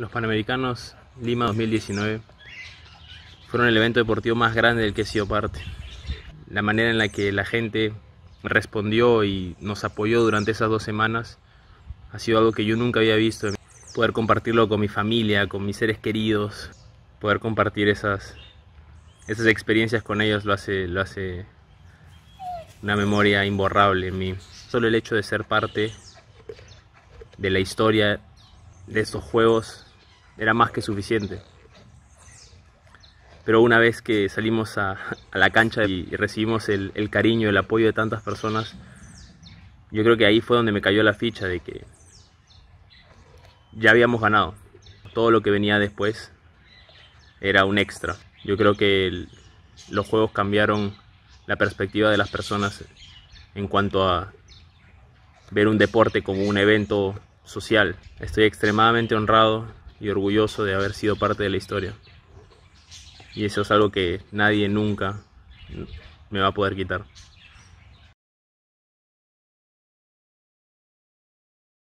los Panamericanos Lima 2019 fueron el evento deportivo más grande del que he sido parte. La manera en la que la gente respondió y nos apoyó durante esas dos semanas ha sido algo que yo nunca había visto. Poder compartirlo con mi familia, con mis seres queridos, poder compartir esas, esas experiencias con ellos lo hace, lo hace una memoria imborrable en mí. Solo el hecho de ser parte de la historia de estos juegos era más que suficiente. Pero una vez que salimos a, la cancha y, recibimos el, cariño, el apoyo de tantas personas, yo creo que ahí fue donde me cayó la ficha de que ya habíamos ganado. Todo lo que venía después era un extra. Yo creo que los juegos cambiaron la perspectiva de las personas en cuanto a ver un deporte como un evento social. Estoy extremadamente honrado y orgulloso de haber sido parte de la historia. Y eso es algo que nadie nunca me va a poder quitar.